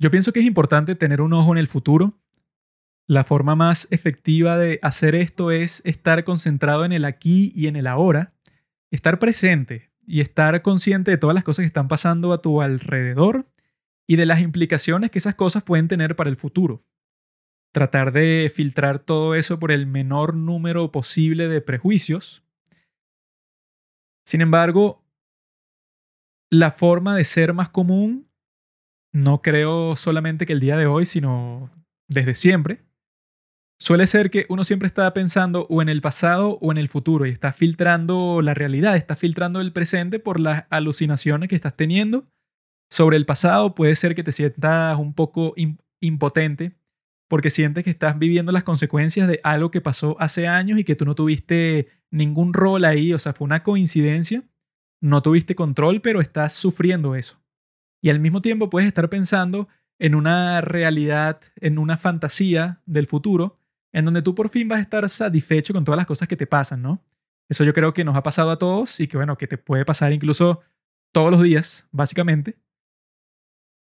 Yo pienso que es importante tener un ojo en el futuro. La forma más efectiva de hacer esto es estar concentrado en el aquí y en el ahora, estar presente y estar consciente de todas las cosas que están pasando a tu alrededor y de las implicaciones que esas cosas pueden tener para el futuro. Tratar de filtrar todo eso por el menor número posible de prejuicios. Sin embargo, la forma de ser más común no creo solamente que el día de hoy, sino desde siempre, suele ser que uno siempre está pensando o en el pasado o en el futuro y está filtrando la realidad, está filtrando el presente por las alucinaciones que estás teniendo. Sobre el pasado puede ser que te sientas un poco impotente porque sientes que estás viviendo las consecuencias de algo que pasó hace años y que tú no tuviste ningún rol ahí, o sea, fue una coincidencia, no tuviste control, pero estás sufriendo eso y al mismo tiempo puedes estar pensando en una realidad, en una fantasía del futuro, en donde tú por fin vas a estar satisfecho con todas las cosas que te pasan, ¿no? Eso yo creo que nos ha pasado a todos y que bueno, que te puede pasar incluso todos los días, básicamente.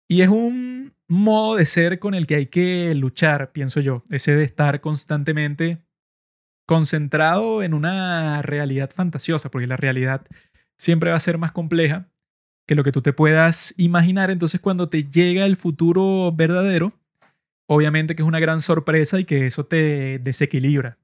Y es un modo de ser con el que hay que luchar, pienso yo, ese de estar constantemente concentrado en una realidad fantasiosa, porque la realidad siempre va a ser más compleja que lo que tú te puedas imaginar. Entonces cuando te llega el futuro verdadero, obviamente que es una gran sorpresa y que eso te desequilibra.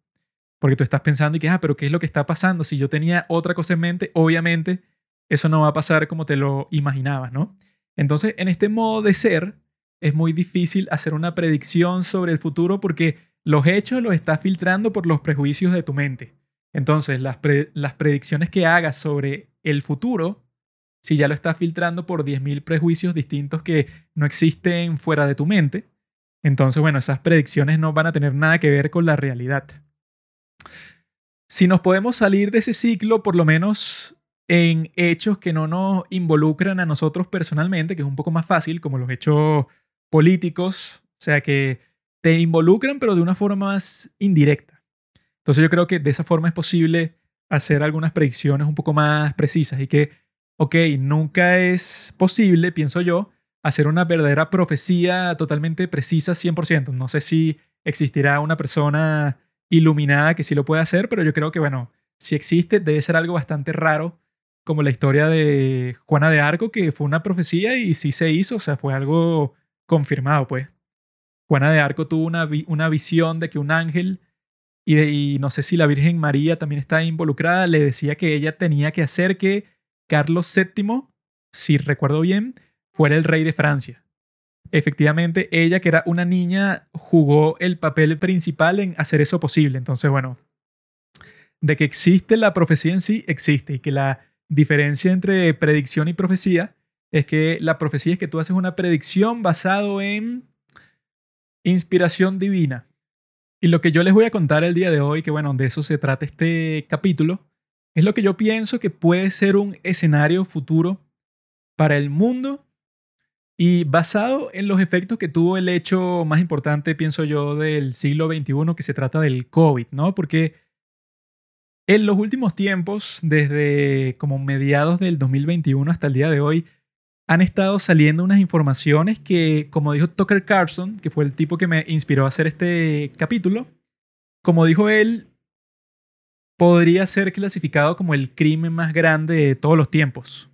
Porque tú estás pensando y que, ah, pero ¿qué es lo que está pasando? Si yo tenía otra cosa en mente, obviamente eso no va a pasar como te lo imaginabas, ¿no? Entonces, en este modo de ser, es muy difícil hacer una predicción sobre el futuro porque los hechos los estás filtrando por los prejuicios de tu mente. Entonces, las, las predicciones que hagas sobre el futuro si ya lo estás filtrando por 10.000 prejuicios distintos que no existen fuera de tu mente, entonces, bueno, esas predicciones no van a tener nada que ver con la realidad. Si nos podemos salir de ese ciclo, por lo menos en hechos que no nos involucran a nosotros personalmente, que es un poco más fácil, como los hechos políticos, o sea, que te involucran pero de una forma más indirecta. Entonces yo creo que de esa forma es posible hacer algunas predicciones un poco más precisas y que ok, nunca es posible, pienso yo, hacer una verdadera profecía totalmente precisa 100%. No sé si existirá una persona iluminada que sí lo pueda hacer, pero yo creo que, bueno, si existe, debe ser algo bastante raro, como la historia de Juana de Arco, que fue una profecía y sí se hizo, o sea, fue algo confirmado, pues. Juana de Arco tuvo una, una visión de que un ángel, y no sé si la Virgen María también está involucrada, le decía que ella tenía que hacer que Carlos VII, si recuerdo bien, fuera el rey de Francia. Efectivamente, ella, que era una niña, jugó el papel principal en hacer eso posible. Entonces, bueno, de que existe la profecía en sí, existe. Y que la diferencia entre predicción y profecía es que la profecía es que tú haces una predicción basado en inspiración divina. Y lo que yo les voy a contar el día de hoy, que bueno, de eso se trata este capítulo, es lo que yo pienso que puede ser un escenario futuro para el mundo y basado en los efectos que tuvo el hecho más importante, pienso yo, del siglo XXI, que se trata del COVID, ¿no? Porque en los últimos tiempos, desde como mediados del 2021 hasta el día de hoy, han estado saliendo unas informaciones que, como dijo Tucker Carlson, que fue el tipo que me inspiró a hacer este capítulo, como dijo él, podría ser clasificado como el crimen más grande de todos los tiempos,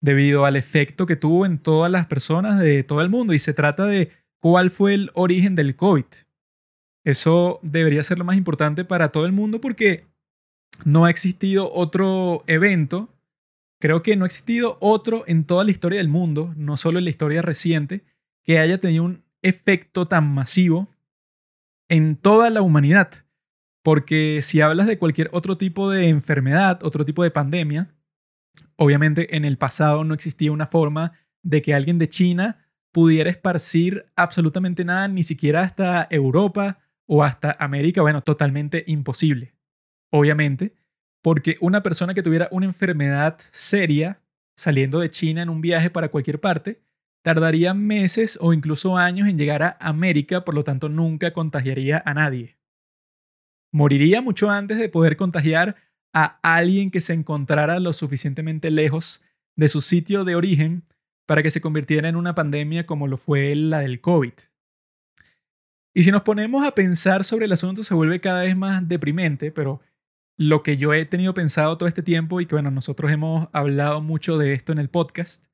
debido al efecto que tuvo en todas las personas de todo el mundo. Y se trata de cuál fue el origen del COVID. Eso debería ser lo más importante para todo el mundo porque no ha existido otro evento, creo que no ha existido otro en toda la historia del mundo, no solo en la historia reciente, que haya tenido un efecto tan masivo en toda la humanidad porque si hablas de cualquier otro tipo de enfermedad, otro tipo de pandemia, obviamente en el pasado no existía una forma de que alguien de China pudiera esparcir absolutamente nada, ni siquiera hasta Europa o hasta América, bueno, totalmente imposible. Obviamente, porque una persona que tuviera una enfermedad seria saliendo de China en un viaje para cualquier parte, tardaría meses o incluso años en llegar a América, por lo tanto nunca contagiaría a nadie. Moriría mucho antes de poder contagiar a alguien que se encontrara lo suficientemente lejos de su sitio de origen para que se convirtiera en una pandemia como lo fue la del COVID. Y si nos ponemos a pensar sobre el asunto se vuelve cada vez más deprimente, pero lo que yo he tenido pensado todo este tiempo y que bueno, nosotros hemos hablado mucho de esto en el podcast,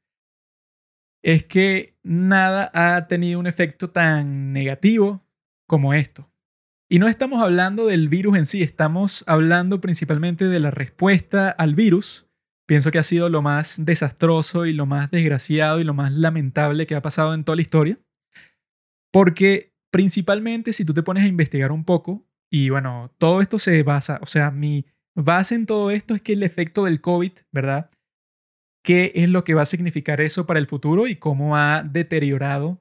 es que nada ha tenido un efecto tan negativo como esto. Y no estamos hablando del virus en sí, estamos hablando principalmente de la respuesta al virus. Pienso que ha sido lo más desastroso y lo más desgraciado y lo más lamentable que ha pasado en toda la historia. Porque principalmente si tú te pones a investigar un poco, y bueno, todo esto se basa, o sea, mi base en todo esto es que el efecto del COVID, ¿verdad? ¿Qué es lo que va a significar eso para el futuro y cómo ha deteriorado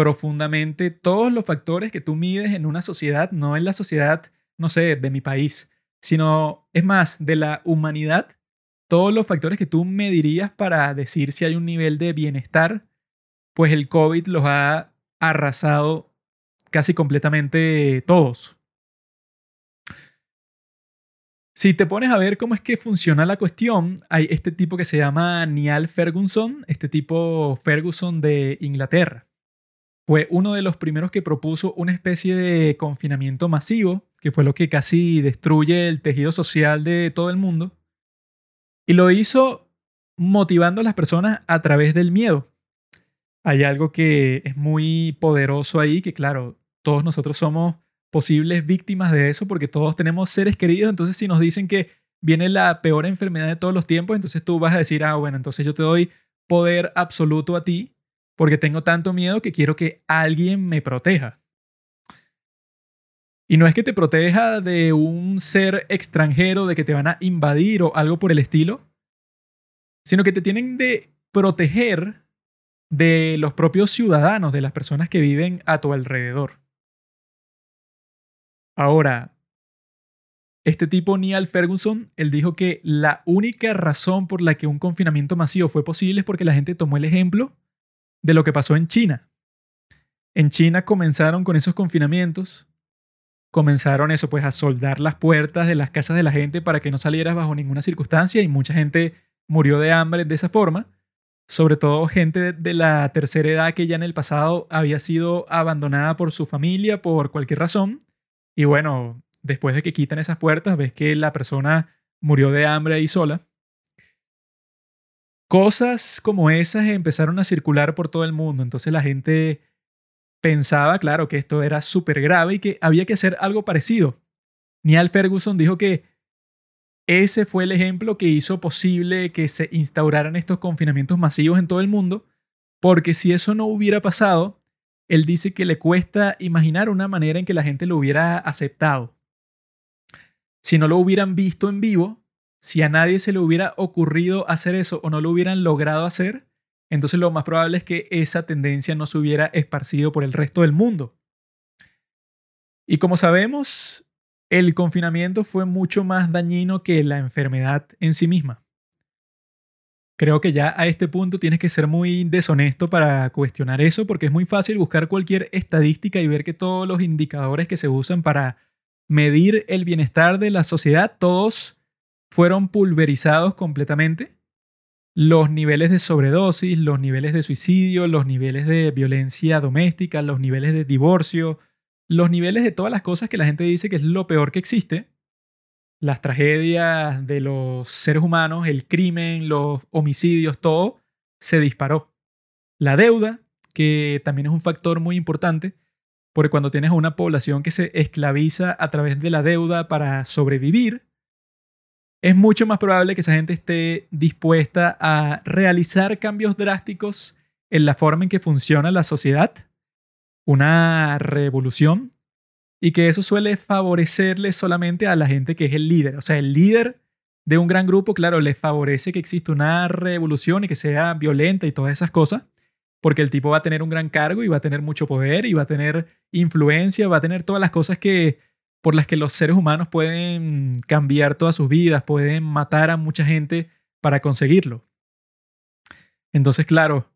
profundamente todos los factores que tú mides en una sociedad, no en la sociedad, no sé, de mi país, sino, es más, de la humanidad, todos los factores que tú medirías para decir si hay un nivel de bienestar, pues el COVID los ha arrasado casi completamente todos. Si te pones a ver cómo es que funciona la cuestión, hay este tipo que se llama Niall Ferguson, este tipo Ferguson de Inglaterra fue uno de los primeros que propuso una especie de confinamiento masivo, que fue lo que casi destruye el tejido social de todo el mundo, y lo hizo motivando a las personas a través del miedo. Hay algo que es muy poderoso ahí, que claro, todos nosotros somos posibles víctimas de eso porque todos tenemos seres queridos, entonces si nos dicen que viene la peor enfermedad de todos los tiempos, entonces tú vas a decir, ah, bueno, entonces yo te doy poder absoluto a ti porque tengo tanto miedo que quiero que alguien me proteja. Y no es que te proteja de un ser extranjero, de que te van a invadir o algo por el estilo, sino que te tienen de proteger de los propios ciudadanos, de las personas que viven a tu alrededor. Ahora, este tipo Neal Ferguson, él dijo que la única razón por la que un confinamiento masivo fue posible es porque la gente tomó el ejemplo de lo que pasó en China. En China comenzaron con esos confinamientos, comenzaron eso, pues a soldar las puertas de las casas de la gente para que no salieras bajo ninguna circunstancia y mucha gente murió de hambre de esa forma, sobre todo gente de la tercera edad que ya en el pasado había sido abandonada por su familia por cualquier razón. Y bueno, después de que quitan esas puertas, ves que la persona murió de hambre ahí sola cosas como esas empezaron a circular por todo el mundo. Entonces la gente pensaba, claro, que esto era súper grave y que había que hacer algo parecido. Neal Ferguson dijo que ese fue el ejemplo que hizo posible que se instauraran estos confinamientos masivos en todo el mundo, porque si eso no hubiera pasado, él dice que le cuesta imaginar una manera en que la gente lo hubiera aceptado. Si no lo hubieran visto en vivo, si a nadie se le hubiera ocurrido hacer eso o no lo hubieran logrado hacer, entonces lo más probable es que esa tendencia no se hubiera esparcido por el resto del mundo. Y como sabemos, el confinamiento fue mucho más dañino que la enfermedad en sí misma. Creo que ya a este punto tienes que ser muy deshonesto para cuestionar eso, porque es muy fácil buscar cualquier estadística y ver que todos los indicadores que se usan para medir el bienestar de la sociedad, todos fueron pulverizados completamente los niveles de sobredosis, los niveles de suicidio, los niveles de violencia doméstica, los niveles de divorcio, los niveles de todas las cosas que la gente dice que es lo peor que existe, las tragedias de los seres humanos, el crimen, los homicidios, todo, se disparó. La deuda, que también es un factor muy importante, porque cuando tienes una población que se esclaviza a través de la deuda para sobrevivir, es mucho más probable que esa gente esté dispuesta a realizar cambios drásticos en la forma en que funciona la sociedad, una revolución, y que eso suele favorecerle solamente a la gente que es el líder. O sea, el líder de un gran grupo, claro, le favorece que exista una revolución y que sea violenta y todas esas cosas, porque el tipo va a tener un gran cargo y va a tener mucho poder y va a tener influencia, va a tener todas las cosas que por las que los seres humanos pueden cambiar todas sus vidas, pueden matar a mucha gente para conseguirlo. Entonces, claro,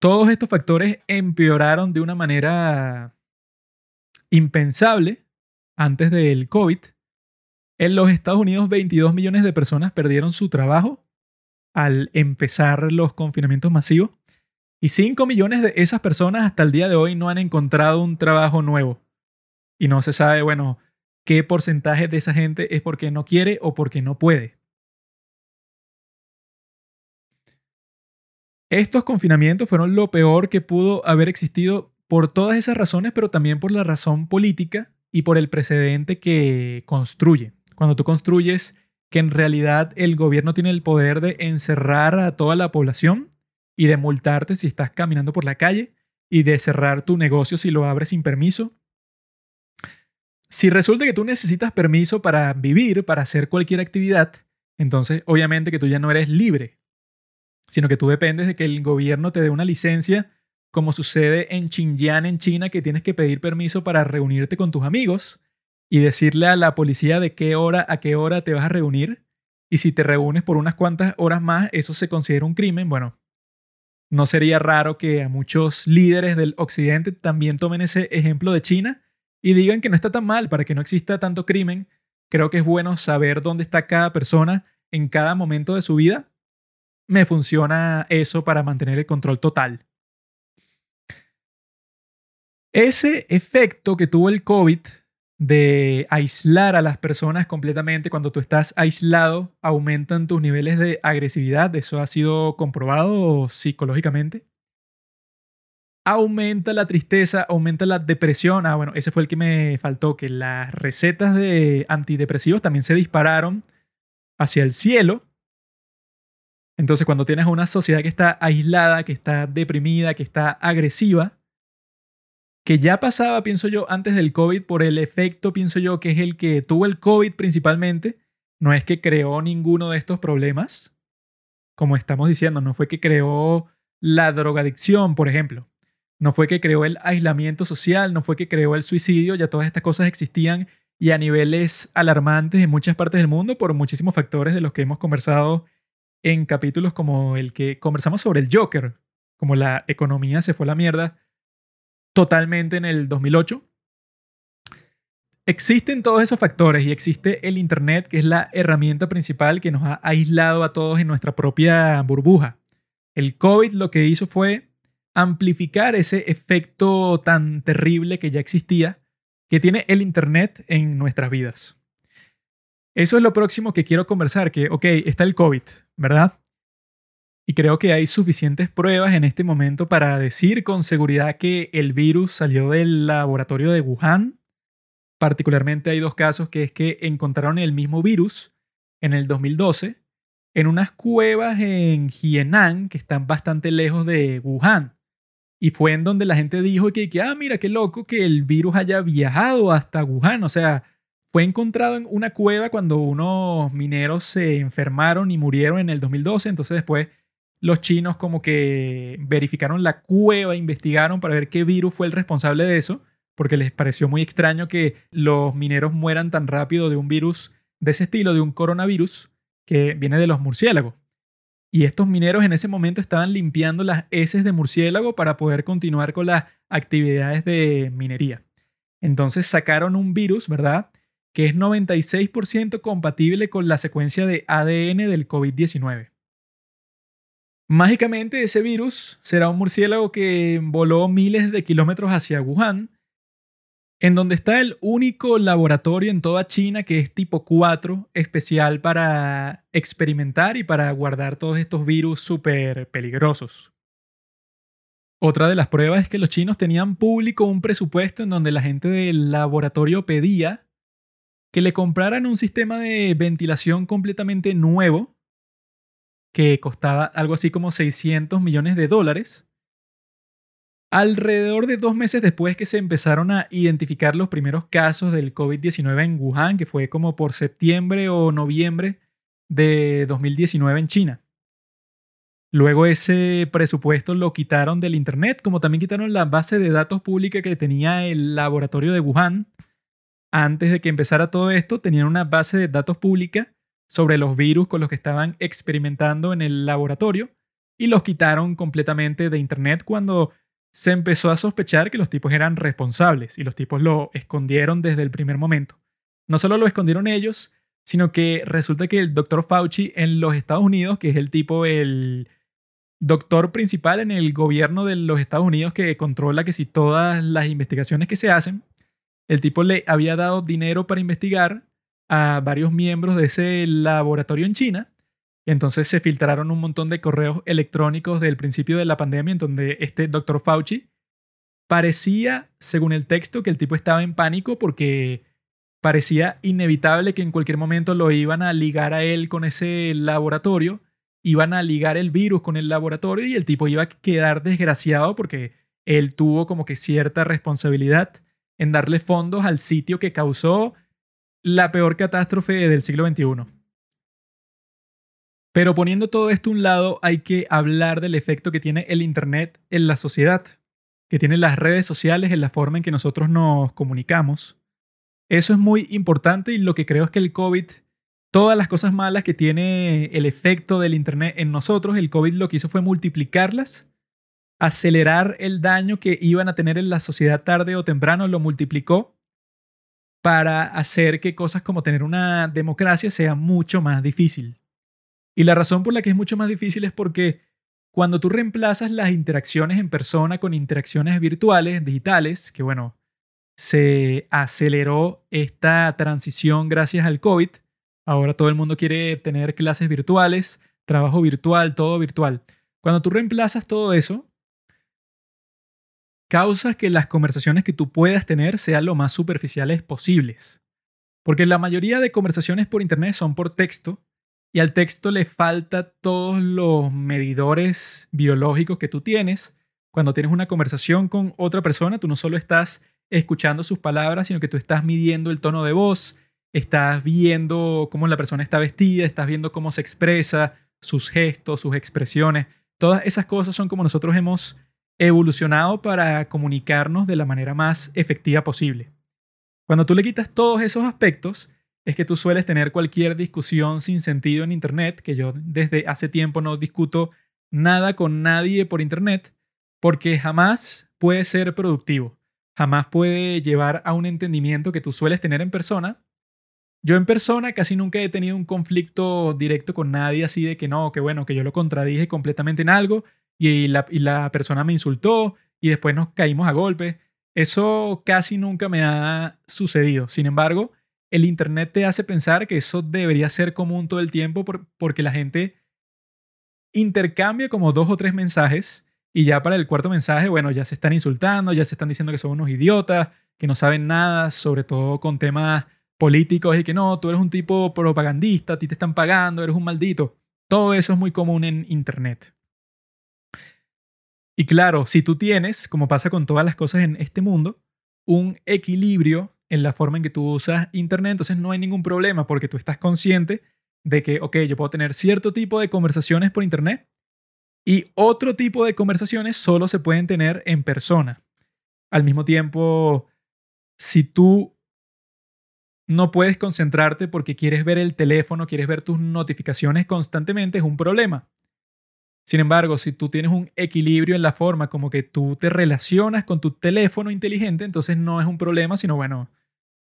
todos estos factores empeoraron de una manera impensable antes del COVID. En los Estados Unidos, 22 millones de personas perdieron su trabajo al empezar los confinamientos masivos. Y 5 millones de esas personas hasta el día de hoy no han encontrado un trabajo nuevo. Y no se sabe, bueno, qué porcentaje de esa gente es porque no quiere o porque no puede. Estos confinamientos fueron lo peor que pudo haber existido por todas esas razones, pero también por la razón política y por el precedente que construye. Cuando tú construyes que en realidad el gobierno tiene el poder de encerrar a toda la población y de multarte si estás caminando por la calle y de cerrar tu negocio si lo abres sin permiso si resulta que tú necesitas permiso para vivir, para hacer cualquier actividad, entonces obviamente que tú ya no eres libre, sino que tú dependes de que el gobierno te dé una licencia, como sucede en Xinjiang, en China, que tienes que pedir permiso para reunirte con tus amigos y decirle a la policía de qué hora a qué hora te vas a reunir. Y si te reúnes por unas cuantas horas más, eso se considera un crimen. Bueno, no sería raro que a muchos líderes del Occidente también tomen ese ejemplo de China y digan que no está tan mal para que no exista tanto crimen. Creo que es bueno saber dónde está cada persona en cada momento de su vida. Me funciona eso para mantener el control total. Ese efecto que tuvo el COVID de aislar a las personas completamente, cuando tú estás aislado, aumentan tus niveles de agresividad. Eso ha sido comprobado psicológicamente aumenta la tristeza, aumenta la depresión. Ah, bueno, ese fue el que me faltó, que las recetas de antidepresivos también se dispararon hacia el cielo. Entonces, cuando tienes una sociedad que está aislada, que está deprimida, que está agresiva, que ya pasaba, pienso yo, antes del COVID, por el efecto, pienso yo, que es el que tuvo el COVID principalmente, no es que creó ninguno de estos problemas, como estamos diciendo, no fue que creó la drogadicción, por ejemplo, no fue que creó el aislamiento social, no fue que creó el suicidio, ya todas estas cosas existían y a niveles alarmantes en muchas partes del mundo por muchísimos factores de los que hemos conversado en capítulos como el que conversamos sobre el Joker, como la economía se fue a la mierda totalmente en el 2008. Existen todos esos factores y existe el Internet, que es la herramienta principal que nos ha aislado a todos en nuestra propia burbuja. El COVID lo que hizo fue amplificar ese efecto tan terrible que ya existía, que tiene el Internet en nuestras vidas. Eso es lo próximo que quiero conversar, que, ok, está el COVID, ¿verdad? Y creo que hay suficientes pruebas en este momento para decir con seguridad que el virus salió del laboratorio de Wuhan. Particularmente hay dos casos que es que encontraron el mismo virus en el 2012 en unas cuevas en Hienan que están bastante lejos de Wuhan. Y fue en donde la gente dijo que, ah, mira, qué loco que el virus haya viajado hasta Wuhan. O sea, fue encontrado en una cueva cuando unos mineros se enfermaron y murieron en el 2012. Entonces después los chinos como que verificaron la cueva, investigaron para ver qué virus fue el responsable de eso, porque les pareció muy extraño que los mineros mueran tan rápido de un virus de ese estilo, de un coronavirus que viene de los murciélagos. Y estos mineros en ese momento estaban limpiando las heces de murciélago para poder continuar con las actividades de minería. Entonces sacaron un virus, ¿verdad? Que es 96% compatible con la secuencia de ADN del COVID-19. Mágicamente ese virus será un murciélago que voló miles de kilómetros hacia Wuhan en donde está el único laboratorio en toda China que es tipo 4, especial para experimentar y para guardar todos estos virus súper peligrosos. Otra de las pruebas es que los chinos tenían público un presupuesto en donde la gente del laboratorio pedía que le compraran un sistema de ventilación completamente nuevo que costaba algo así como 600 millones de dólares Alrededor de dos meses después que se empezaron a identificar los primeros casos del COVID-19 en Wuhan, que fue como por septiembre o noviembre de 2019 en China. Luego ese presupuesto lo quitaron del Internet, como también quitaron la base de datos pública que tenía el laboratorio de Wuhan. Antes de que empezara todo esto, tenían una base de datos pública sobre los virus con los que estaban experimentando en el laboratorio y los quitaron completamente de Internet cuando se empezó a sospechar que los tipos eran responsables y los tipos lo escondieron desde el primer momento. No solo lo escondieron ellos, sino que resulta que el doctor Fauci en los Estados Unidos, que es el tipo, el doctor principal en el gobierno de los Estados Unidos que controla que si todas las investigaciones que se hacen, el tipo le había dado dinero para investigar a varios miembros de ese laboratorio en China entonces se filtraron un montón de correos electrónicos del principio de la pandemia en donde este doctor Fauci parecía, según el texto, que el tipo estaba en pánico porque parecía inevitable que en cualquier momento lo iban a ligar a él con ese laboratorio, iban a ligar el virus con el laboratorio y el tipo iba a quedar desgraciado porque él tuvo como que cierta responsabilidad en darle fondos al sitio que causó la peor catástrofe del siglo XXI. Pero poniendo todo esto a un lado, hay que hablar del efecto que tiene el Internet en la sociedad, que tienen las redes sociales en la forma en que nosotros nos comunicamos. Eso es muy importante y lo que creo es que el COVID, todas las cosas malas que tiene el efecto del Internet en nosotros, el COVID lo que hizo fue multiplicarlas, acelerar el daño que iban a tener en la sociedad tarde o temprano, lo multiplicó para hacer que cosas como tener una democracia sea mucho más difícil. Y la razón por la que es mucho más difícil es porque cuando tú reemplazas las interacciones en persona con interacciones virtuales, digitales, que bueno, se aceleró esta transición gracias al COVID. Ahora todo el mundo quiere tener clases virtuales, trabajo virtual, todo virtual. Cuando tú reemplazas todo eso, causas que las conversaciones que tú puedas tener sean lo más superficiales posibles. Porque la mayoría de conversaciones por Internet son por texto y al texto le falta todos los medidores biológicos que tú tienes. Cuando tienes una conversación con otra persona, tú no solo estás escuchando sus palabras, sino que tú estás midiendo el tono de voz, estás viendo cómo la persona está vestida, estás viendo cómo se expresa, sus gestos, sus expresiones. Todas esas cosas son como nosotros hemos evolucionado para comunicarnos de la manera más efectiva posible. Cuando tú le quitas todos esos aspectos, es que tú sueles tener cualquier discusión sin sentido en Internet, que yo desde hace tiempo no discuto nada con nadie por Internet, porque jamás puede ser productivo, jamás puede llevar a un entendimiento que tú sueles tener en persona. Yo en persona casi nunca he tenido un conflicto directo con nadie así de que no, que bueno, que yo lo contradije completamente en algo y la, y la persona me insultó y después nos caímos a golpes. Eso casi nunca me ha sucedido. Sin embargo, el Internet te hace pensar que eso debería ser común todo el tiempo porque la gente intercambia como dos o tres mensajes y ya para el cuarto mensaje, bueno, ya se están insultando, ya se están diciendo que son unos idiotas, que no saben nada, sobre todo con temas políticos y que no, tú eres un tipo propagandista, a ti te están pagando, eres un maldito. Todo eso es muy común en Internet. Y claro, si tú tienes, como pasa con todas las cosas en este mundo, un equilibrio en la forma en que tú usas Internet, entonces no hay ningún problema porque tú estás consciente de que, ok, yo puedo tener cierto tipo de conversaciones por Internet y otro tipo de conversaciones solo se pueden tener en persona. Al mismo tiempo, si tú no puedes concentrarte porque quieres ver el teléfono, quieres ver tus notificaciones constantemente, es un problema. Sin embargo, si tú tienes un equilibrio en la forma como que tú te relacionas con tu teléfono inteligente, entonces no es un problema, sino bueno,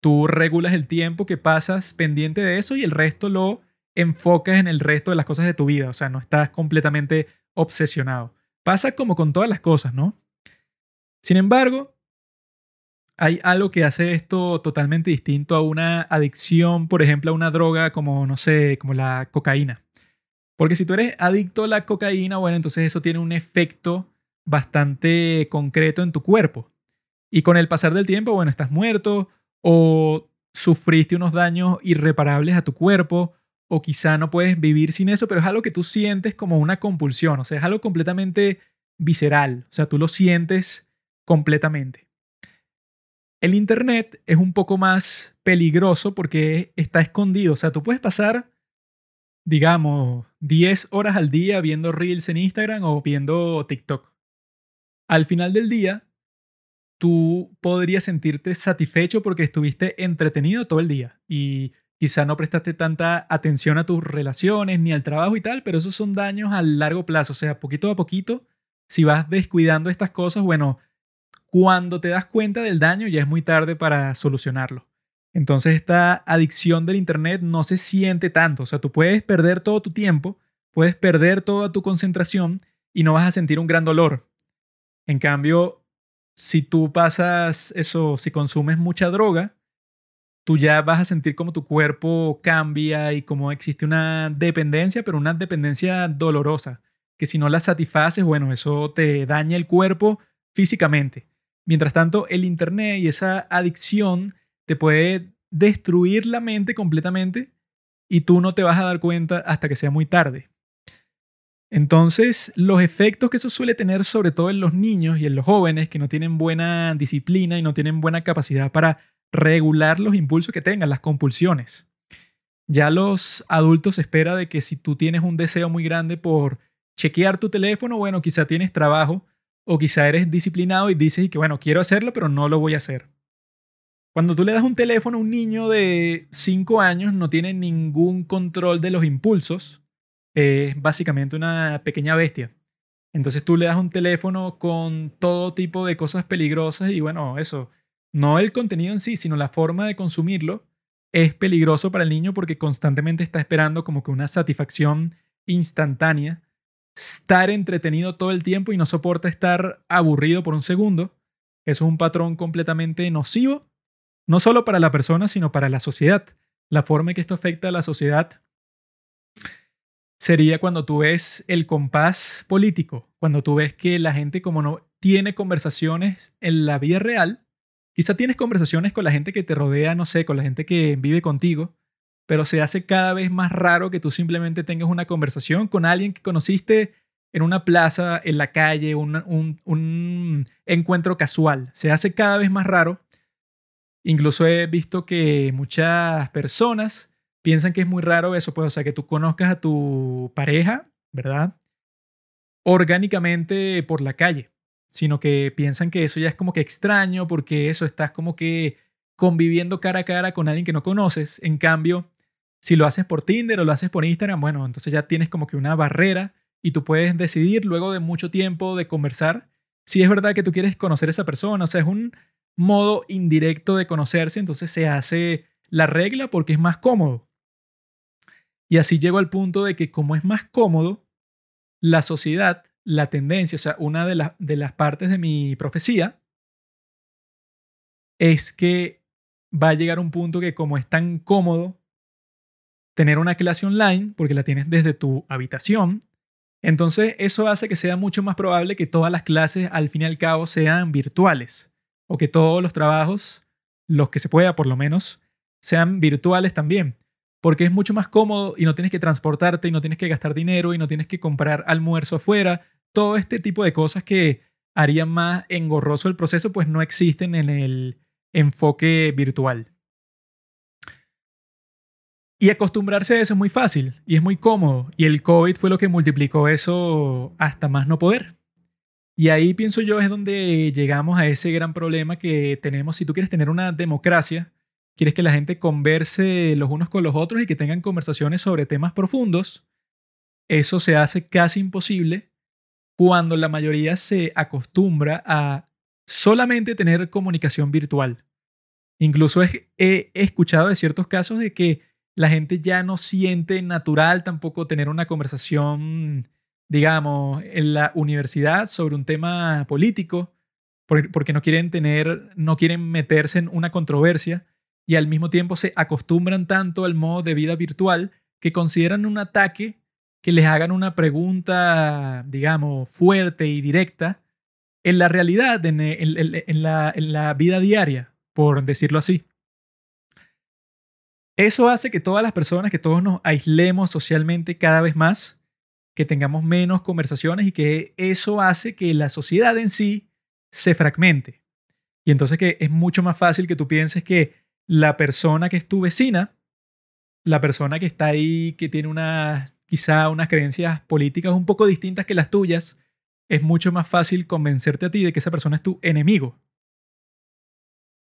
Tú regulas el tiempo que pasas pendiente de eso y el resto lo enfocas en el resto de las cosas de tu vida. O sea, no estás completamente obsesionado. Pasa como con todas las cosas, ¿no? Sin embargo, hay algo que hace esto totalmente distinto a una adicción, por ejemplo, a una droga como, no sé, como la cocaína. Porque si tú eres adicto a la cocaína, bueno, entonces eso tiene un efecto bastante concreto en tu cuerpo. Y con el pasar del tiempo, bueno, estás muerto, o sufriste unos daños irreparables a tu cuerpo, o quizá no puedes vivir sin eso, pero es algo que tú sientes como una compulsión, o sea, es algo completamente visceral, o sea, tú lo sientes completamente. El Internet es un poco más peligroso porque está escondido, o sea, tú puedes pasar, digamos, 10 horas al día viendo reels en Instagram o viendo TikTok. Al final del día, tú podrías sentirte satisfecho porque estuviste entretenido todo el día y quizá no prestaste tanta atención a tus relaciones ni al trabajo y tal, pero esos son daños a largo plazo, o sea, poquito a poquito, si vas descuidando estas cosas, bueno, cuando te das cuenta del daño ya es muy tarde para solucionarlo. Entonces esta adicción del Internet no se siente tanto, o sea, tú puedes perder todo tu tiempo, puedes perder toda tu concentración y no vas a sentir un gran dolor. En cambio, si tú pasas eso, si consumes mucha droga, tú ya vas a sentir como tu cuerpo cambia y como existe una dependencia, pero una dependencia dolorosa, que si no la satisfaces, bueno, eso te daña el cuerpo físicamente. Mientras tanto, el Internet y esa adicción te puede destruir la mente completamente y tú no te vas a dar cuenta hasta que sea muy tarde. Entonces, los efectos que eso suele tener sobre todo en los niños y en los jóvenes que no tienen buena disciplina y no tienen buena capacidad para regular los impulsos que tengan, las compulsiones. Ya los adultos esperan espera de que si tú tienes un deseo muy grande por chequear tu teléfono, bueno, quizá tienes trabajo o quizá eres disciplinado y dices que bueno, quiero hacerlo, pero no lo voy a hacer. Cuando tú le das un teléfono a un niño de 5 años, no tiene ningún control de los impulsos es básicamente una pequeña bestia. Entonces tú le das un teléfono con todo tipo de cosas peligrosas y bueno, eso, no el contenido en sí, sino la forma de consumirlo es peligroso para el niño porque constantemente está esperando como que una satisfacción instantánea, estar entretenido todo el tiempo y no soporta estar aburrido por un segundo. Eso es un patrón completamente nocivo, no solo para la persona, sino para la sociedad. La forma en que esto afecta a la sociedad sería cuando tú ves el compás político, cuando tú ves que la gente como no tiene conversaciones en la vida real, quizá tienes conversaciones con la gente que te rodea, no sé, con la gente que vive contigo, pero se hace cada vez más raro que tú simplemente tengas una conversación con alguien que conociste en una plaza, en la calle, un, un encuentro casual. Se hace cada vez más raro. Incluso he visto que muchas personas piensan que es muy raro eso, pues, o sea, que tú conozcas a tu pareja, ¿verdad? Orgánicamente por la calle, sino que piensan que eso ya es como que extraño porque eso estás como que conviviendo cara a cara con alguien que no conoces. En cambio, si lo haces por Tinder o lo haces por Instagram, bueno, entonces ya tienes como que una barrera y tú puedes decidir luego de mucho tiempo de conversar si es verdad que tú quieres conocer a esa persona. O sea, es un modo indirecto de conocerse, entonces se hace la regla porque es más cómodo. Y así llego al punto de que como es más cómodo, la sociedad, la tendencia, o sea, una de, de las partes de mi profecía es que va a llegar un punto que como es tan cómodo tener una clase online, porque la tienes desde tu habitación, entonces eso hace que sea mucho más probable que todas las clases al fin y al cabo sean virtuales, o que todos los trabajos, los que se pueda por lo menos, sean virtuales también porque es mucho más cómodo y no tienes que transportarte y no tienes que gastar dinero y no tienes que comprar almuerzo afuera. Todo este tipo de cosas que harían más engorroso el proceso, pues no existen en el enfoque virtual. Y acostumbrarse a eso es muy fácil y es muy cómodo. Y el COVID fue lo que multiplicó eso hasta más no poder. Y ahí pienso yo es donde llegamos a ese gran problema que tenemos. Si tú quieres tener una democracia, quieres que la gente converse los unos con los otros y que tengan conversaciones sobre temas profundos, eso se hace casi imposible cuando la mayoría se acostumbra a solamente tener comunicación virtual. Incluso he escuchado de ciertos casos de que la gente ya no siente natural tampoco tener una conversación, digamos, en la universidad sobre un tema político, porque no quieren tener, no quieren meterse en una controversia y al mismo tiempo se acostumbran tanto al modo de vida virtual que consideran un ataque que les hagan una pregunta, digamos, fuerte y directa en la realidad, en, eh, la, la vida diaria, por decirlo así. Eso hace que todas las personas, que todos nos aislemos socialmente cada vez más, que tengamos menos conversaciones y que eso hace que la sociedad en sí se fragmente. Y entonces que es mucho más fácil que tú pienses que la persona que es tu vecina, la persona que está ahí, que tiene unas, quizá unas creencias políticas un poco distintas que las tuyas, es mucho más fácil convencerte a ti de que esa persona es tu enemigo.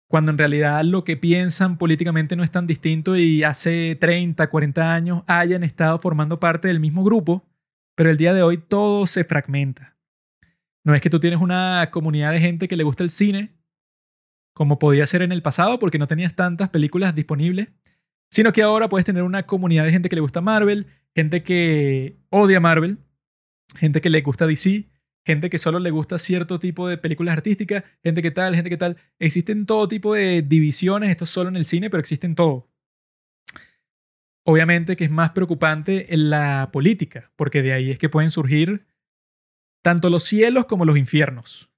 Cuando en realidad lo que piensan políticamente no es tan distinto y hace 30, 40 años hayan estado formando parte del mismo grupo, pero el día de hoy todo se fragmenta. No es que tú tienes una comunidad de gente que le gusta el cine como podía ser en el pasado porque no tenías tantas películas disponibles, sino que ahora puedes tener una comunidad de gente que le gusta Marvel, gente que odia Marvel, gente que le gusta DC, gente que solo le gusta cierto tipo de películas artísticas, gente que tal, gente que tal. Existen todo tipo de divisiones, esto es solo en el cine, pero existen todo. Obviamente que es más preocupante en la política, porque de ahí es que pueden surgir tanto los cielos como los infiernos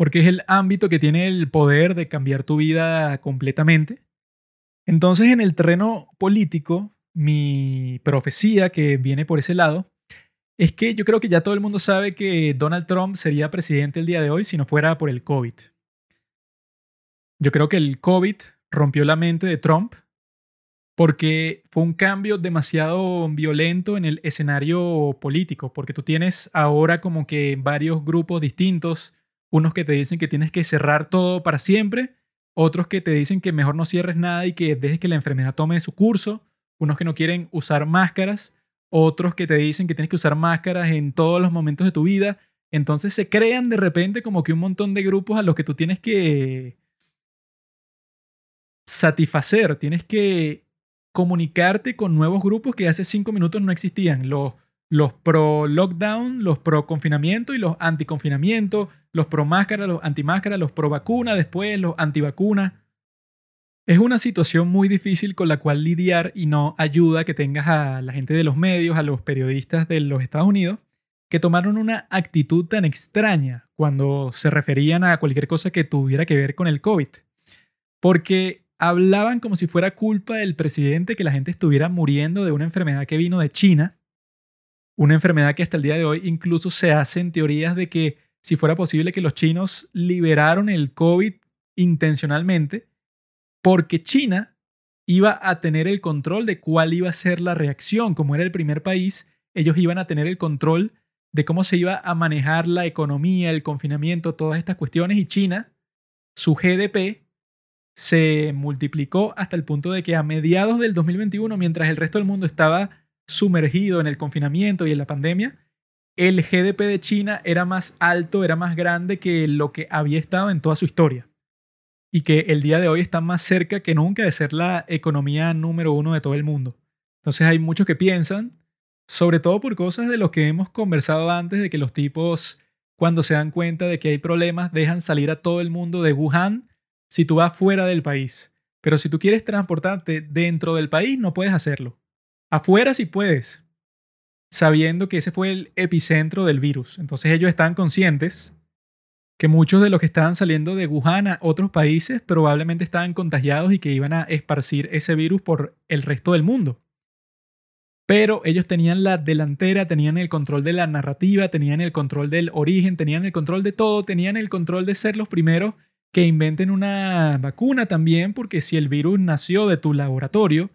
porque es el ámbito que tiene el poder de cambiar tu vida completamente. Entonces, en el terreno político, mi profecía que viene por ese lado es que yo creo que ya todo el mundo sabe que Donald Trump sería presidente el día de hoy si no fuera por el COVID. Yo creo que el COVID rompió la mente de Trump porque fue un cambio demasiado violento en el escenario político, porque tú tienes ahora como que varios grupos distintos unos que te dicen que tienes que cerrar todo para siempre, otros que te dicen que mejor no cierres nada y que dejes que la enfermedad tome su curso, unos que no quieren usar máscaras, otros que te dicen que tienes que usar máscaras en todos los momentos de tu vida. Entonces se crean de repente como que un montón de grupos a los que tú tienes que satisfacer, tienes que comunicarte con nuevos grupos que hace cinco minutos no existían. Los los pro lockdown, los pro confinamiento y los anti confinamiento, los pro máscara, los anti máscara, los pro vacuna, después los anti Es una situación muy difícil con la cual lidiar y no ayuda que tengas a la gente de los medios, a los periodistas de los Estados Unidos, que tomaron una actitud tan extraña cuando se referían a cualquier cosa que tuviera que ver con el COVID. Porque hablaban como si fuera culpa del presidente que la gente estuviera muriendo de una enfermedad que vino de China una enfermedad que hasta el día de hoy incluso se hacen teorías de que si fuera posible que los chinos liberaron el COVID intencionalmente porque China iba a tener el control de cuál iba a ser la reacción. Como era el primer país, ellos iban a tener el control de cómo se iba a manejar la economía, el confinamiento, todas estas cuestiones. Y China, su GDP se multiplicó hasta el punto de que a mediados del 2021, mientras el resto del mundo estaba sumergido en el confinamiento y en la pandemia, el GDP de China era más alto, era más grande que lo que había estado en toda su historia. Y que el día de hoy está más cerca que nunca de ser la economía número uno de todo el mundo. Entonces hay muchos que piensan, sobre todo por cosas de lo que hemos conversado antes, de que los tipos, cuando se dan cuenta de que hay problemas, dejan salir a todo el mundo de Wuhan si tú vas fuera del país. Pero si tú quieres transportarte dentro del país, no puedes hacerlo afuera si puedes, sabiendo que ese fue el epicentro del virus. Entonces ellos están conscientes que muchos de los que estaban saliendo de Wuhan a otros países probablemente estaban contagiados y que iban a esparcir ese virus por el resto del mundo. Pero ellos tenían la delantera, tenían el control de la narrativa, tenían el control del origen, tenían el control de todo, tenían el control de ser los primeros que inventen una vacuna también, porque si el virus nació de tu laboratorio,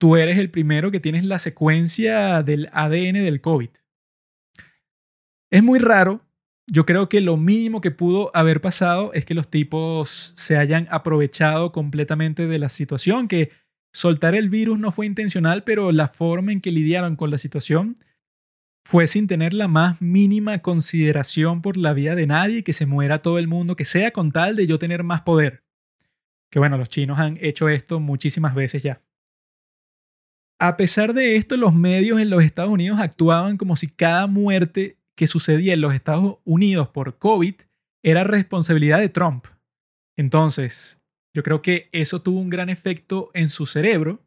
tú eres el primero que tienes la secuencia del ADN del COVID. Es muy raro. Yo creo que lo mínimo que pudo haber pasado es que los tipos se hayan aprovechado completamente de la situación, que soltar el virus no fue intencional, pero la forma en que lidiaron con la situación fue sin tener la más mínima consideración por la vida de nadie, que se muera todo el mundo, que sea con tal de yo tener más poder. Que bueno, los chinos han hecho esto muchísimas veces ya. A pesar de esto, los medios en los Estados Unidos actuaban como si cada muerte que sucedía en los Estados Unidos por COVID era responsabilidad de Trump. Entonces, yo creo que eso tuvo un gran efecto en su cerebro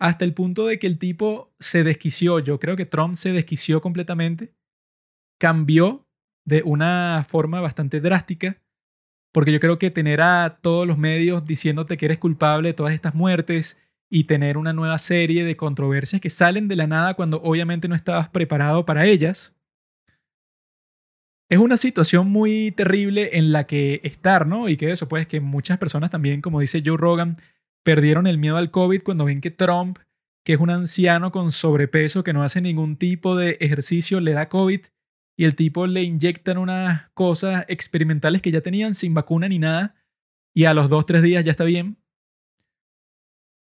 hasta el punto de que el tipo se desquició. Yo creo que Trump se desquició completamente, cambió de una forma bastante drástica, porque yo creo que tener a todos los medios diciéndote que eres culpable de todas estas muertes, y tener una nueva serie de controversias que salen de la nada cuando obviamente no estabas preparado para ellas. Es una situación muy terrible en la que estar, ¿no? Y que eso, pues, que muchas personas también, como dice Joe Rogan, perdieron el miedo al COVID cuando ven que Trump, que es un anciano con sobrepeso que no hace ningún tipo de ejercicio, le da COVID y el tipo le inyectan unas cosas experimentales que ya tenían sin vacuna ni nada y a los dos, tres días ya está bien.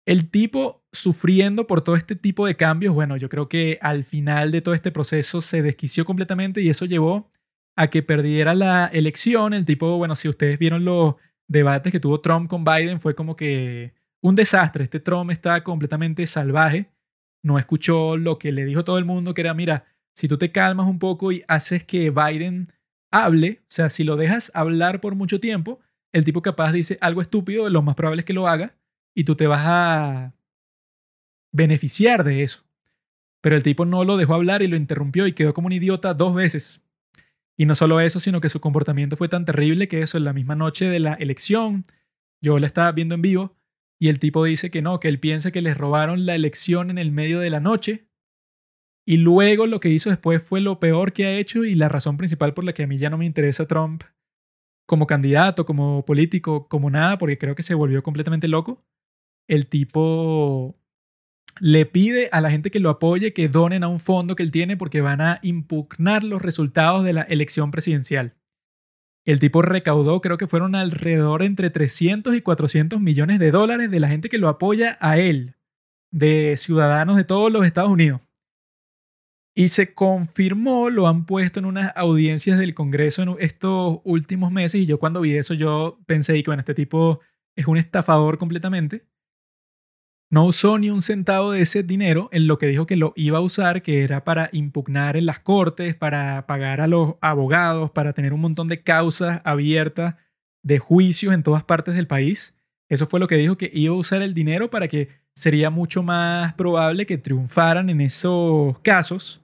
El tipo sufriendo por todo este tipo de cambios, bueno, yo creo que al final de todo este proceso se desquició completamente y eso llevó a que perdiera la elección. El tipo, bueno, si ustedes vieron los debates que tuvo Trump con Biden, fue como que un desastre. Este Trump está completamente salvaje. No escuchó lo que le dijo todo el mundo, que era, mira, si tú te calmas un poco y haces que Biden hable, o sea, si lo dejas hablar por mucho tiempo, el tipo capaz dice algo estúpido, lo más probable es que lo haga y tú te vas a beneficiar de eso. Pero el tipo no lo dejó hablar y lo interrumpió y quedó como un idiota dos veces. Y no solo eso, sino que su comportamiento fue tan terrible que eso, en la misma noche de la elección, yo la estaba viendo en vivo y el tipo dice que no, que él piensa que les robaron la elección en el medio de la noche. Y luego lo que hizo después fue lo peor que ha hecho y la razón principal por la que a mí ya no me interesa Trump como candidato, como político, como nada, porque creo que se volvió completamente loco el tipo le pide a la gente que lo apoye que donen a un fondo que él tiene porque van a impugnar los resultados de la elección presidencial. El tipo recaudó, creo que fueron alrededor entre 300 y 400 millones de dólares de la gente que lo apoya a él, de ciudadanos de todos los Estados Unidos. Y se confirmó, lo han puesto en unas audiencias del Congreso en estos últimos meses, y yo cuando vi eso yo pensé que, bueno, este tipo es un estafador completamente no usó ni un centavo de ese dinero en lo que dijo que lo iba a usar, que era para impugnar en las cortes, para pagar a los abogados, para tener un montón de causas abiertas, de juicios en todas partes del país. Eso fue lo que dijo que iba a usar el dinero para que sería mucho más probable que triunfaran en esos casos.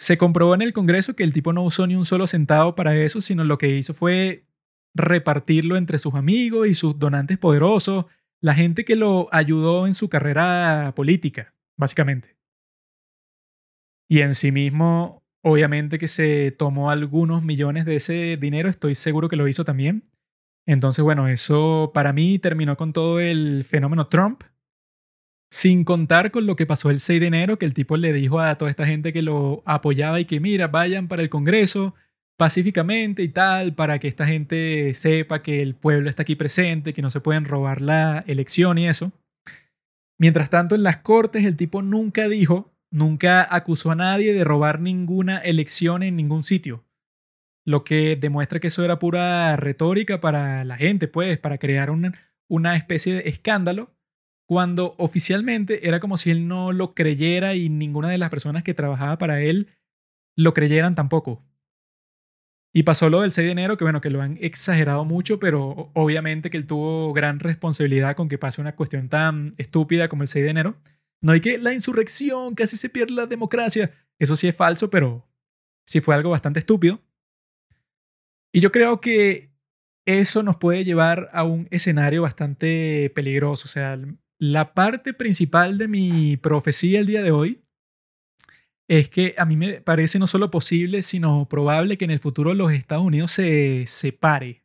Se comprobó en el Congreso que el tipo no usó ni un solo centavo para eso, sino lo que hizo fue repartirlo entre sus amigos y sus donantes poderosos la gente que lo ayudó en su carrera política, básicamente. Y en sí mismo, obviamente que se tomó algunos millones de ese dinero, estoy seguro que lo hizo también. Entonces, bueno, eso para mí terminó con todo el fenómeno Trump, sin contar con lo que pasó el 6 de enero, que el tipo le dijo a toda esta gente que lo apoyaba y que, mira, vayan para el Congreso, pacíficamente y tal, para que esta gente sepa que el pueblo está aquí presente, que no se pueden robar la elección y eso. Mientras tanto, en las cortes el tipo nunca dijo, nunca acusó a nadie de robar ninguna elección en ningún sitio. Lo que demuestra que eso era pura retórica para la gente, pues, para crear una, una especie de escándalo, cuando oficialmente era como si él no lo creyera y ninguna de las personas que trabajaba para él lo creyeran tampoco. Y pasó lo del 6 de enero, que bueno, que lo han exagerado mucho, pero obviamente que él tuvo gran responsabilidad con que pase una cuestión tan estúpida como el 6 de enero. No hay que la insurrección, casi se pierde la democracia. Eso sí es falso, pero sí fue algo bastante estúpido. Y yo creo que eso nos puede llevar a un escenario bastante peligroso. O sea, la parte principal de mi profecía el día de hoy es que a mí me parece no solo posible, sino probable que en el futuro los Estados Unidos se separe.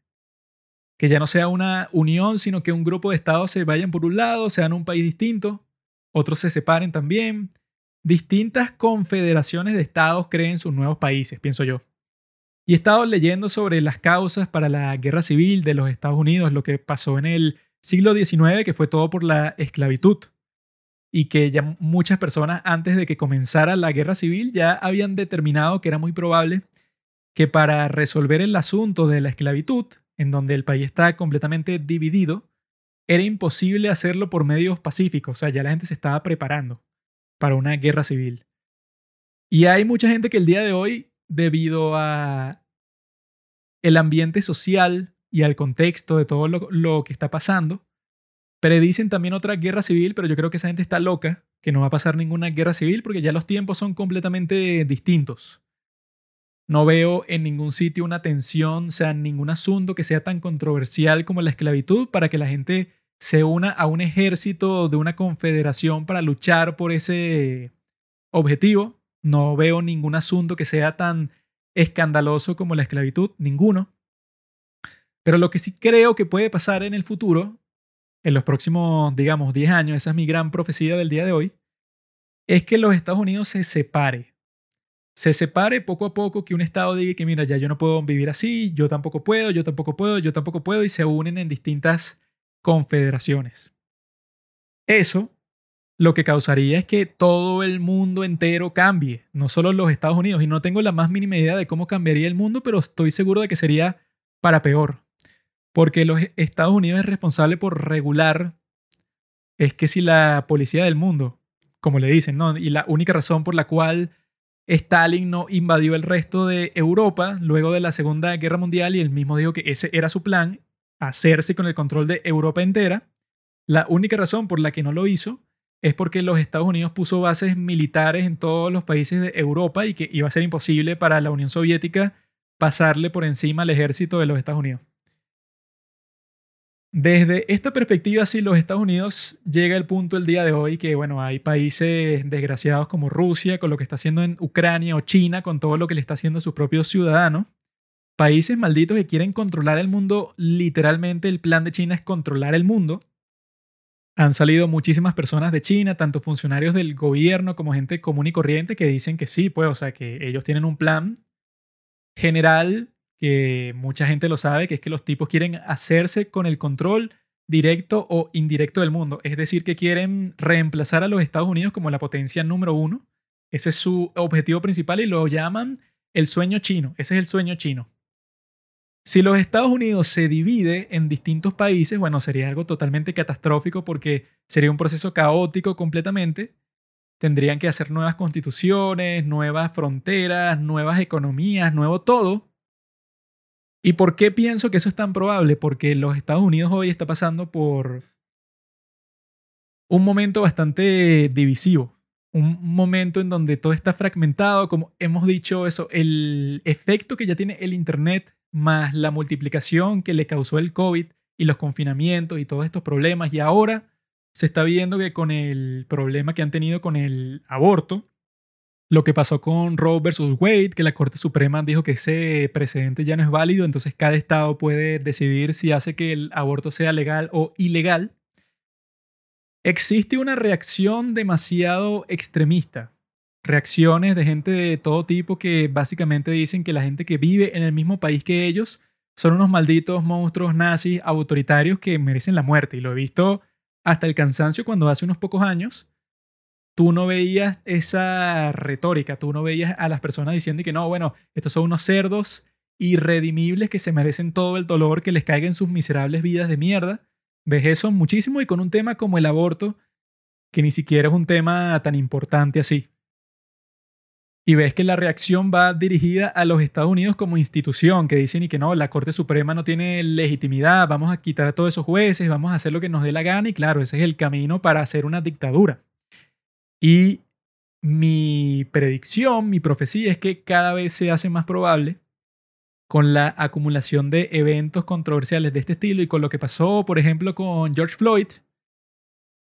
Que ya no sea una unión, sino que un grupo de estados se vayan por un lado, sean un país distinto, otros se separen también. Distintas confederaciones de estados creen sus nuevos países, pienso yo. Y he estado leyendo sobre las causas para la guerra civil de los Estados Unidos, lo que pasó en el siglo XIX, que fue todo por la esclavitud y que ya muchas personas antes de que comenzara la guerra civil ya habían determinado que era muy probable que para resolver el asunto de la esclavitud, en donde el país está completamente dividido, era imposible hacerlo por medios pacíficos, o sea, ya la gente se estaba preparando para una guerra civil. Y hay mucha gente que el día de hoy, debido a el ambiente social y al contexto de todo lo, lo que está pasando, Predicen también otra guerra civil, pero yo creo que esa gente está loca, que no va a pasar ninguna guerra civil porque ya los tiempos son completamente distintos. No veo en ningún sitio una tensión, o sea, ningún asunto que sea tan controversial como la esclavitud para que la gente se una a un ejército de una confederación para luchar por ese objetivo. No veo ningún asunto que sea tan escandaloso como la esclavitud, ninguno. Pero lo que sí creo que puede pasar en el futuro en los próximos, digamos, 10 años, esa es mi gran profecía del día de hoy, es que los Estados Unidos se separe. Se separe poco a poco, que un Estado diga que, mira, ya yo no puedo vivir así, yo tampoco puedo, yo tampoco puedo, yo tampoco puedo, y se unen en distintas confederaciones. Eso lo que causaría es que todo el mundo entero cambie, no solo los Estados Unidos, y no tengo la más mínima idea de cómo cambiaría el mundo, pero estoy seguro de que sería para peor porque los Estados Unidos es responsable por regular, es que si la policía del mundo, como le dicen, ¿no? Y la única razón por la cual Stalin no invadió el resto de Europa luego de la Segunda Guerra Mundial y él mismo dijo que ese era su plan, hacerse con el control de Europa entera, la única razón por la que no lo hizo es porque los Estados Unidos puso bases militares en todos los países de Europa y que iba a ser imposible para la Unión Soviética pasarle por encima al ejército de los Estados Unidos. Desde esta perspectiva, si los Estados Unidos llega el punto el día de hoy que, bueno, hay países desgraciados como Rusia con lo que está haciendo en Ucrania o China con todo lo que le está haciendo a sus propios ciudadanos, países malditos que quieren controlar el mundo, literalmente el plan de China es controlar el mundo. Han salido muchísimas personas de China, tanto funcionarios del gobierno como gente común y corriente que dicen que sí, pues, o sea, que ellos tienen un plan general que mucha gente lo sabe, que es que los tipos quieren hacerse con el control directo o indirecto del mundo. Es decir, que quieren reemplazar a los Estados Unidos como la potencia número uno. Ese es su objetivo principal y lo llaman el sueño chino. Ese es el sueño chino. Si los Estados Unidos se divide en distintos países, bueno, sería algo totalmente catastrófico porque sería un proceso caótico completamente. Tendrían que hacer nuevas constituciones, nuevas fronteras, nuevas economías, nuevo todo. ¿Y por qué pienso que eso es tan probable? Porque los Estados Unidos hoy está pasando por un momento bastante divisivo, un momento en donde todo está fragmentado, como hemos dicho eso, el efecto que ya tiene el Internet más la multiplicación que le causó el COVID y los confinamientos y todos estos problemas, y ahora se está viendo que con el problema que han tenido con el aborto, lo que pasó con Roe versus Wade, que la Corte Suprema dijo que ese precedente ya no es válido, entonces cada estado puede decidir si hace que el aborto sea legal o ilegal. Existe una reacción demasiado extremista, reacciones de gente de todo tipo que básicamente dicen que la gente que vive en el mismo país que ellos son unos malditos monstruos nazis autoritarios que merecen la muerte, y lo he visto hasta el cansancio cuando hace unos pocos años tú no veías esa retórica, tú no veías a las personas diciendo que no, bueno, estos son unos cerdos irredimibles que se merecen todo el dolor que les caiga en sus miserables vidas de mierda. Ves eso muchísimo y con un tema como el aborto, que ni siquiera es un tema tan importante así. Y ves que la reacción va dirigida a los Estados Unidos como institución, que dicen y que no, la Corte Suprema no tiene legitimidad, vamos a quitar a todos esos jueces, vamos a hacer lo que nos dé la gana y claro, ese es el camino para hacer una dictadura. Y mi predicción, mi profecía es que cada vez se hace más probable con la acumulación de eventos controversiales de este estilo y con lo que pasó, por ejemplo, con George Floyd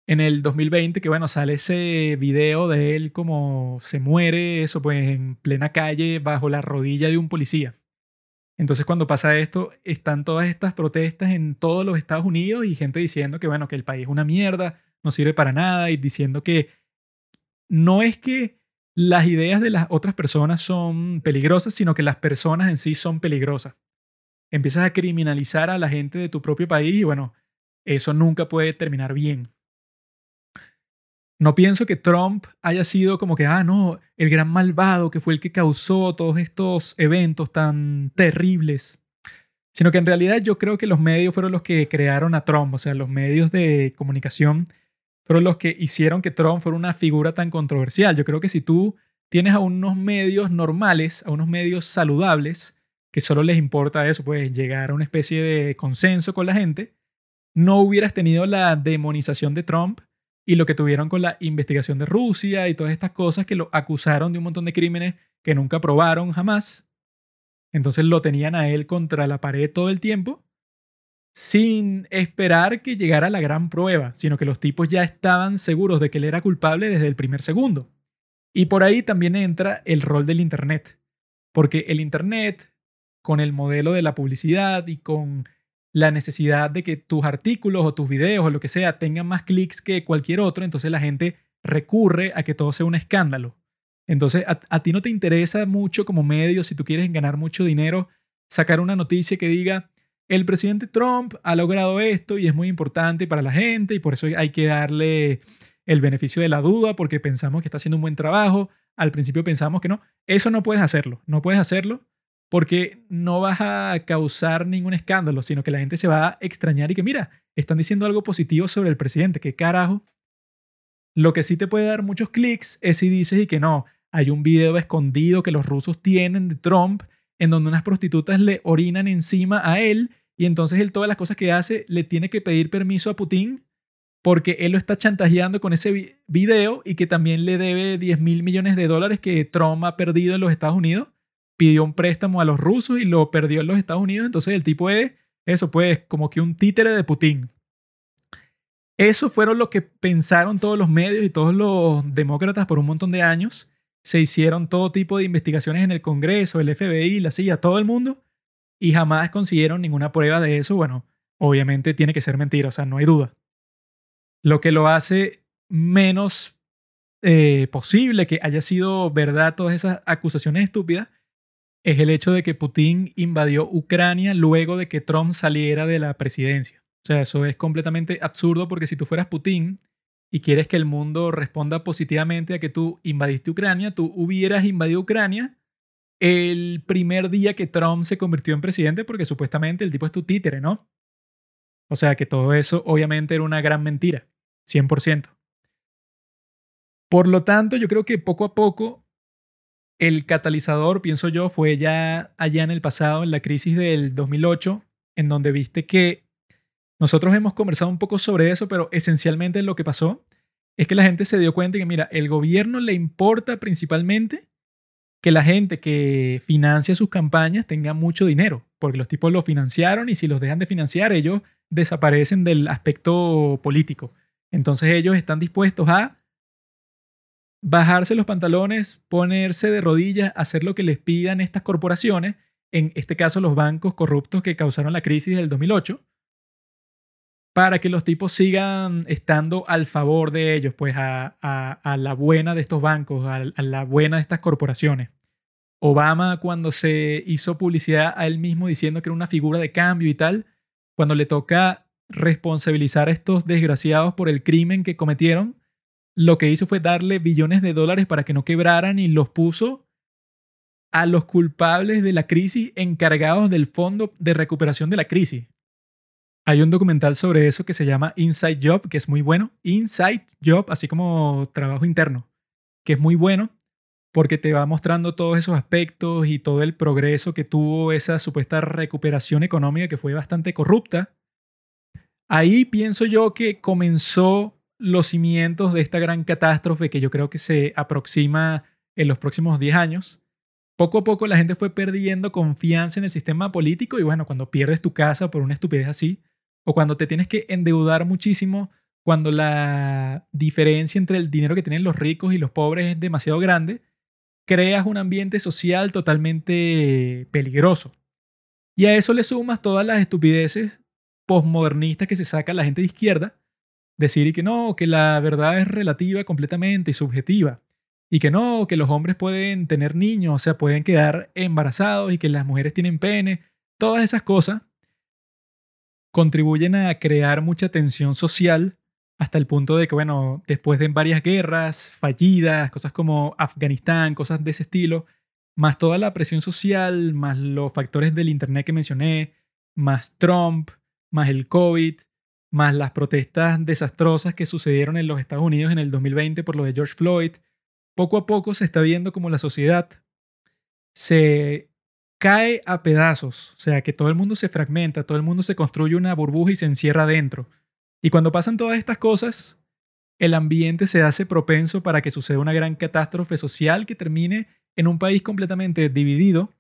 en el 2020, que bueno, sale ese video de él como se muere, eso pues en plena calle bajo la rodilla de un policía. Entonces cuando pasa esto, están todas estas protestas en todos los Estados Unidos y gente diciendo que bueno, que el país es una mierda, no sirve para nada y diciendo que no es que las ideas de las otras personas son peligrosas, sino que las personas en sí son peligrosas. Empiezas a criminalizar a la gente de tu propio país y bueno, eso nunca puede terminar bien. No pienso que Trump haya sido como que, ah, no, el gran malvado que fue el que causó todos estos eventos tan terribles, sino que en realidad yo creo que los medios fueron los que crearon a Trump, o sea, los medios de comunicación fueron los que hicieron que Trump fuera una figura tan controversial. Yo creo que si tú tienes a unos medios normales, a unos medios saludables, que solo les importa eso, pues llegar a una especie de consenso con la gente, no hubieras tenido la demonización de Trump y lo que tuvieron con la investigación de Rusia y todas estas cosas que lo acusaron de un montón de crímenes que nunca probaron jamás. Entonces lo tenían a él contra la pared todo el tiempo sin esperar que llegara la gran prueba, sino que los tipos ya estaban seguros de que él era culpable desde el primer segundo. Y por ahí también entra el rol del Internet, porque el Internet, con el modelo de la publicidad y con la necesidad de que tus artículos o tus videos o lo que sea tengan más clics que cualquier otro, entonces la gente recurre a que todo sea un escándalo. Entonces, a, ti no te interesa mucho como medio, si tú quieres ganar mucho dinero, sacar una noticia que diga, el presidente Trump ha logrado esto y es muy importante para la gente y por eso hay que darle el beneficio de la duda porque pensamos que está haciendo un buen trabajo. Al principio pensamos que no. Eso no puedes hacerlo. No puedes hacerlo porque no vas a causar ningún escándalo, sino que la gente se va a extrañar y que, mira, están diciendo algo positivo sobre el presidente. ¿Qué carajo? Lo que sí te puede dar muchos clics es si dices y que no, hay un video escondido que los rusos tienen de Trump en donde unas prostitutas le orinan encima a él y entonces él todas las cosas que hace le tiene que pedir permiso a Putin porque él lo está chantajeando con ese video y que también le debe 10 mil millones de dólares que Trump ha perdido en los Estados Unidos. Pidió un préstamo a los rusos y lo perdió en los Estados Unidos. Entonces el tipo es eso, pues, como que un títere de Putin. Eso fueron lo que pensaron todos los medios y todos los demócratas por un montón de años se hicieron todo tipo de investigaciones en el Congreso, el FBI, la CIA, todo el mundo, y jamás consiguieron ninguna prueba de eso. Bueno, obviamente tiene que ser mentira, o sea, no hay duda. Lo que lo hace menos eh, posible que haya sido verdad todas esas acusaciones estúpidas es el hecho de que Putin invadió Ucrania luego de que Trump saliera de la presidencia. O sea, eso es completamente absurdo porque si tú fueras Putin y quieres que el mundo responda positivamente a que tú invadiste Ucrania, tú hubieras invadido Ucrania el primer día que Trump se convirtió en presidente, porque supuestamente el tipo es tu títere, ¿no? O sea que todo eso obviamente era una gran mentira, 100%. Por lo tanto, yo creo que poco a poco el catalizador, pienso yo, fue ya allá en el pasado, en la crisis del 2008, en donde viste que nosotros hemos conversado un poco sobre eso, pero esencialmente lo que pasó es que la gente se dio cuenta que, mira, el gobierno le importa principalmente que la gente que financia sus campañas tenga mucho dinero, porque los tipos lo financiaron y si los dejan de financiar, ellos desaparecen del aspecto político. Entonces ellos están dispuestos a bajarse los pantalones, ponerse de rodillas, hacer lo que les pidan estas corporaciones, en este caso los bancos corruptos que causaron la crisis del 2008, para que los tipos sigan estando al favor de ellos, pues a, la buena de estos bancos, a, la buena de estas corporaciones. Obama cuando se hizo publicidad a él mismo diciendo que era una figura de cambio y tal, cuando le toca responsabilizar a estos desgraciados por el crimen que cometieron, lo que hizo fue darle billones de dólares para que no quebraran y los puso a los culpables de la crisis encargados del Fondo de Recuperación de la Crisis hay un documental sobre eso que se llama Inside Job, que es muy bueno. Inside Job, así como trabajo interno, que es muy bueno porque te va mostrando todos esos aspectos y todo el progreso que tuvo esa supuesta recuperación económica que fue bastante corrupta. Ahí pienso yo que comenzó los cimientos de esta gran catástrofe que yo creo que se aproxima en los próximos 10 años. Poco a poco la gente fue perdiendo confianza en el sistema político y bueno, cuando pierdes tu casa por una estupidez así, o cuando te tienes que endeudar muchísimo, cuando la diferencia entre el dinero que tienen los ricos y los pobres es demasiado grande, creas un ambiente social totalmente peligroso. Y a eso le sumas todas las estupideces posmodernistas que se saca la gente de izquierda, decir que no, que la verdad es relativa completamente y subjetiva, y que no, que los hombres pueden tener niños, o sea, pueden quedar embarazados y que las mujeres tienen pene, todas esas cosas contribuyen a crear mucha tensión social hasta el punto de que, bueno, después de varias guerras fallidas, cosas como Afganistán, cosas de ese estilo, más toda la presión social, más los factores del Internet que mencioné, más Trump, más el COVID, más las protestas desastrosas que sucedieron en los Estados Unidos en el 2020 por lo de George Floyd, poco a poco se está viendo como la sociedad se cae a pedazos, o sea, que todo el mundo se fragmenta, todo el mundo se construye una burbuja y se encierra dentro. Y cuando pasan todas estas cosas, el ambiente se hace propenso para que suceda una gran catástrofe social que termine en un país completamente dividido,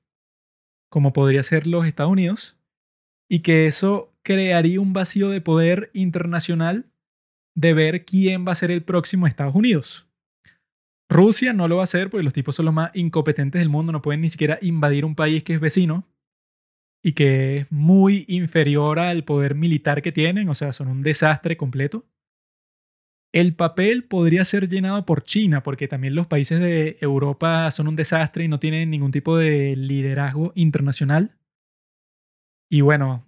como podría ser los Estados Unidos, y que eso crearía un vacío de poder internacional de ver quién va a ser el próximo Estados Unidos. Rusia no lo va a hacer porque los tipos son los más incompetentes del mundo, no pueden ni siquiera invadir un país que es vecino y que es muy inferior al poder militar que tienen, o sea, son un desastre completo. El papel podría ser llenado por China, porque también los países de Europa son un desastre y no tienen ningún tipo de liderazgo internacional. Y bueno,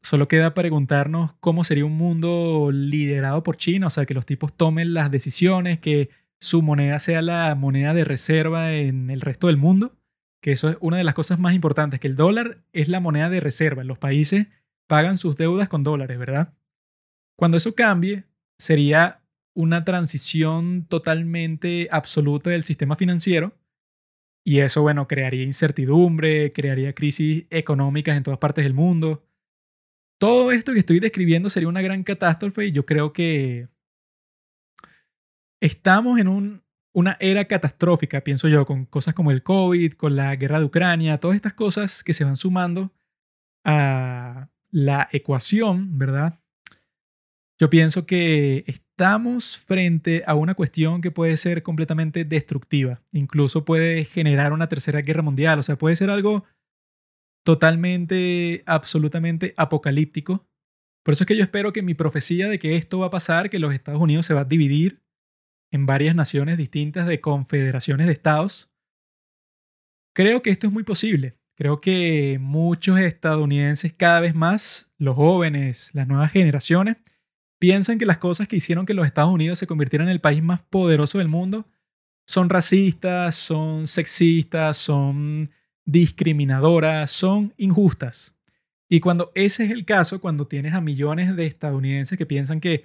solo queda preguntarnos cómo sería un mundo liderado por China, o sea, que los tipos tomen las decisiones, que su moneda sea la moneda de reserva en el resto del mundo, que eso es una de las cosas más importantes, que el dólar es la moneda de reserva. Los países pagan sus deudas con dólares, ¿verdad? Cuando eso cambie, sería una transición totalmente absoluta del sistema financiero y eso, bueno, crearía incertidumbre, crearía crisis económicas en todas partes del mundo. Todo esto que estoy describiendo sería una gran catástrofe y yo creo que estamos en una era catastrófica, pienso yo, con cosas como el COVID, con la guerra de Ucrania, todas estas cosas que se van sumando a la ecuación, ¿verdad? Yo pienso que estamos frente a una cuestión que puede ser completamente destructiva, incluso puede generar una tercera guerra mundial, o sea, puede ser algo totalmente, absolutamente apocalíptico. Por eso es que yo espero que mi profecía de que esto va a pasar, que los Estados Unidos se va a dividir, en varias naciones distintas de confederaciones de estados. Creo que esto es muy posible. Creo que muchos estadounidenses cada vez más, los jóvenes, las nuevas generaciones, piensan que las cosas que hicieron que los Estados Unidos se convirtieran en el país más poderoso del mundo son racistas, son sexistas, son discriminadoras, son injustas. Y cuando ese es el caso, cuando tienes a millones de estadounidenses que piensan que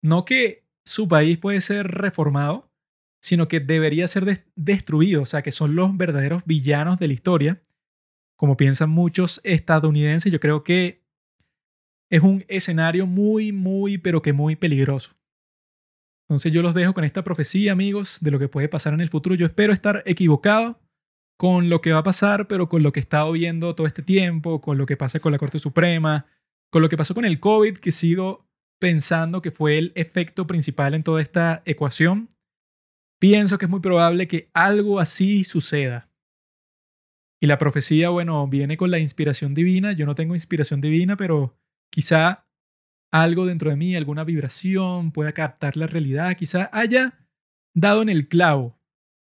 no que su país puede ser reformado, sino que debería ser destruido, o sea, que son los verdaderos villanos de la historia, como piensan muchos estadounidenses, yo creo que es un escenario muy, muy, pero que muy peligroso. Entonces yo los dejo con esta profecía, amigos, de lo que puede pasar en el futuro. Yo espero estar equivocado con lo que va a pasar, pero con lo que he estado viendo todo este tiempo, con lo que pasa con la Corte Suprema, con lo que pasó con el COVID, que sigo pensando que fue el efecto principal en toda esta ecuación, pienso que es muy probable que algo así suceda. Y la profecía, bueno, viene con la inspiración divina. Yo no tengo inspiración divina, pero quizá algo dentro de mí, alguna vibración pueda captar la realidad. Quizá haya dado en el clavo.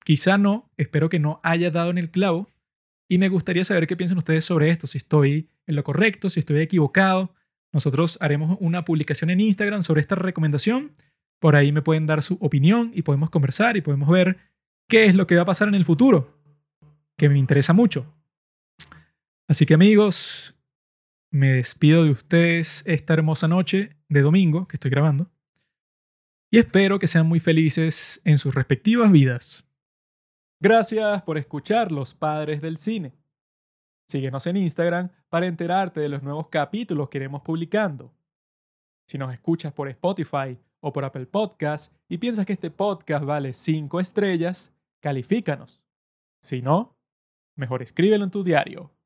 Quizá no, espero que no haya dado en el clavo. Y me gustaría saber qué piensan ustedes sobre esto, si estoy en lo correcto, si estoy equivocado, nosotros haremos una publicación en Instagram sobre esta recomendación. Por ahí me pueden dar su opinión y podemos conversar y podemos ver qué es lo que va a pasar en el futuro, que me interesa mucho. Así que amigos, me despido de ustedes esta hermosa noche de domingo que estoy grabando y espero que sean muy felices en sus respectivas vidas. Gracias por escuchar Los Padres del Cine. Síguenos en Instagram para enterarte de los nuevos capítulos que iremos publicando. Si nos escuchas por Spotify o por Apple Podcast y piensas que este podcast vale 5 estrellas, califícanos. Si no, mejor escríbelo en tu diario.